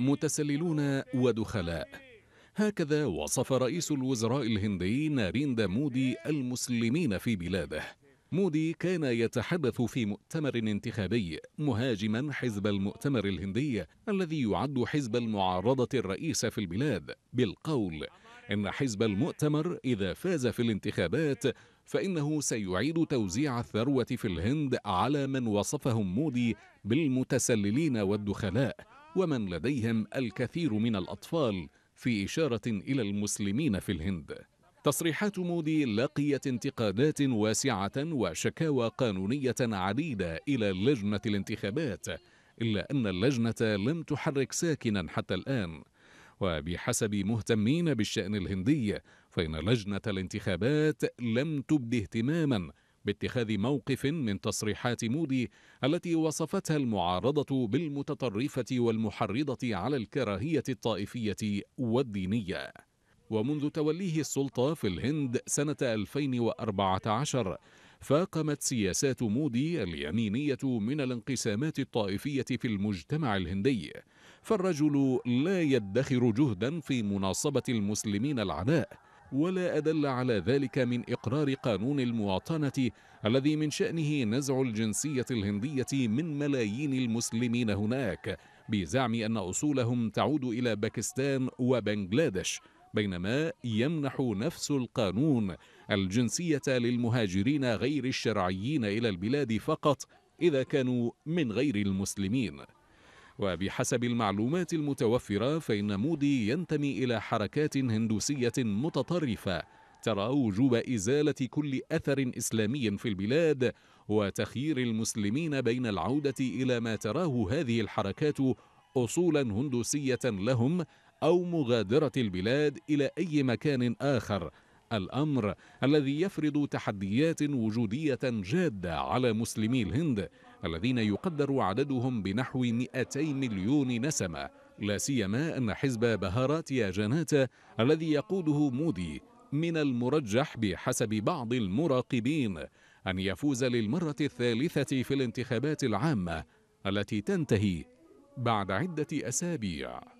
متسللون ودخلاء هكذا وصف رئيس الوزراء الهندي ناريندا مودي المسلمين في بلاده مودي كان يتحدث في مؤتمر انتخابي مهاجما حزب المؤتمر الهندي الذي يعد حزب المعارضة الرئيس في البلاد بالقول إن حزب المؤتمر إذا فاز في الانتخابات فإنه سيعيد توزيع الثروة في الهند على من وصفهم مودي بالمتسللين والدخلاء ومن لديهم الكثير من الأطفال في إشارة إلى المسلمين في الهند تصريحات مودي لقيت انتقادات واسعة وشكاوى قانونية عديدة إلى لجنة الانتخابات إلا أن اللجنة لم تحرك ساكنا حتى الآن وبحسب مهتمين بالشأن الهندي فإن لجنة الانتخابات لم تبدي اهتماما باتخاذ موقف من تصريحات مودي التي وصفتها المعارضة بالمتطرفة والمحرضة على الكراهية الطائفية والدينية ومنذ توليه السلطة في الهند سنة 2014 فاقمت سياسات مودي اليمينية من الانقسامات الطائفية في المجتمع الهندي فالرجل لا يدخر جهدا في مناصبة المسلمين العداء ولا أدل على ذلك من إقرار قانون المواطنة الذي من شأنه نزع الجنسية الهندية من ملايين المسلمين هناك بزعم أن أصولهم تعود إلى باكستان وبنغلاديش بينما يمنح نفس القانون الجنسية للمهاجرين غير الشرعيين إلى البلاد فقط إذا كانوا من غير المسلمين وبحسب المعلومات المتوفرة فإن مودي ينتمي إلى حركات هندوسية متطرفة ترى وجوب إزالة كل أثر إسلامي في البلاد وتخيير المسلمين بين العودة إلى ما تراه هذه الحركات أصولا هندوسية لهم أو مغادرة البلاد إلى أي مكان آخر الأمر الذي يفرض تحديات وجودية جادة على مسلمي الهند الذين يقدر عددهم بنحو 200 مليون نسمة لا سيما أن حزب بهاراتيا جاناتا الذي يقوده مودي من المرجح بحسب بعض المراقبين أن يفوز للمرة الثالثة في الانتخابات العامة التي تنتهي بعد عدة أسابيع